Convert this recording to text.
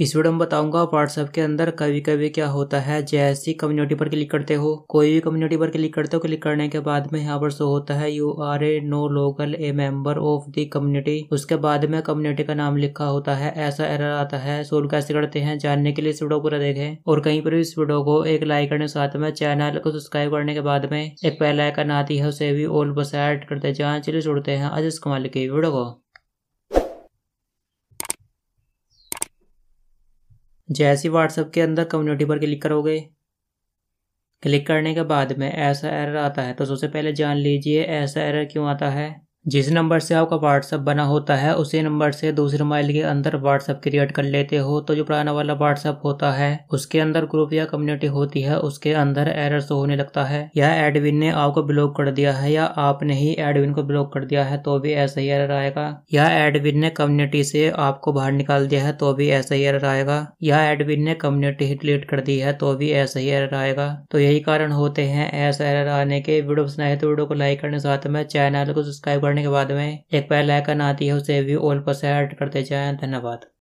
इस वीडियो में बताऊंगा व्हाट्सएप के अंदर कभी कभी क्या होता है जैसी कम्युनिटी पर क्लिक करते हो कोई भी कम्युनिटी पर क्लिक करते हो क्लिक करने के बाद में यहाँ पर शो होता है you are a no local a member of the community उसके बाद में कम्युनिटी का नाम लिखा होता है ऐसा एरर आता है सोल कैसे करते हैं जानने के लिए इस वीडियो पूरा देखे और कहीं पर भी इस वीडियो को एक लाइक करने साथ में चैनल को सब्सक्राइब करने के बाद में एक पहला आइकन आती है उसे भी ऑल बस एड करते जहाँ चले छोड़ते हैं अजिस कुमार की वीडियो को जैसे ही व्हाट्सएप के अंदर कम्युनिटी पर क्लिक करोगे क्लिक करने के बाद में ऐसा एरर आता है तो सबसे पहले जान लीजिए ऐसा एरर क्यों आता है जिस नंबर से आपका व्हाट्सअप बना होता है उसी नंबर से दूसरे मोबाइल के अंदर व्हाट्सअप क्रिएट कर लेते हो तो जो पुराना वाला व्हाट्सअप होता है उसके अंदर ग्रुप या कम्युनिटी होती है उसके अंदर एरर शो होने लगता है या एडविन ने आपको ब्लॉक कर दिया है या आपने ही एडविन को ब्लॉक कर दिया है तो भी ऐसा ही एरर आएगा या एडविन ने कम्युनिटी से आपको बाहर निकाल दिया है तो भी ऐसा ही एरर आएगा या एडविन ने कम्युनिटी ही डिलीट कर दी है तो भी ऐसा ही एरर आएगा तो यही कारण होते हैं ऐसा एरर आने के वीडियो बनाए तो वीडियो को लाइक करने साथ में चैनल को सब्सक्राइब करने के बाद में एक बेल आइकन आती है उसे व्यू ऑल पर सेलेक्ट करते जाएं धन्यवाद